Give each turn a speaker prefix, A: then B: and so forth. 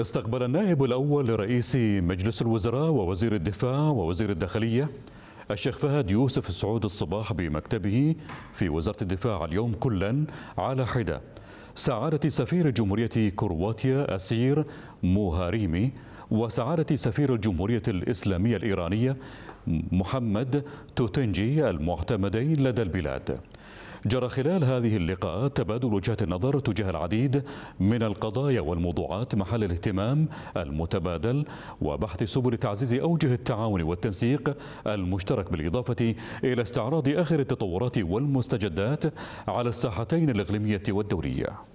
A: استقبل النائب الأول لرئيس مجلس الوزراء ووزير الدفاع ووزير الداخلية الشيخ فهد يوسف السعود الصباح بمكتبه في وزارة الدفاع اليوم كلا على حدة سعادة سفير جمهورية كرواتيا أسير موهاريمي وسعادة سفير الجمهورية الإسلامية الإيرانية محمد توتنجي المعتمدين لدى البلاد جرى خلال هذه اللقاءات تبادل وجهات النظر تجاه العديد من القضايا والموضوعات محل الاهتمام المتبادل وبحث سبل تعزيز أوجه التعاون والتنسيق المشترك بالإضافة إلى استعراض آخر التطورات والمستجدات على الساحتين الإقليمية والدولية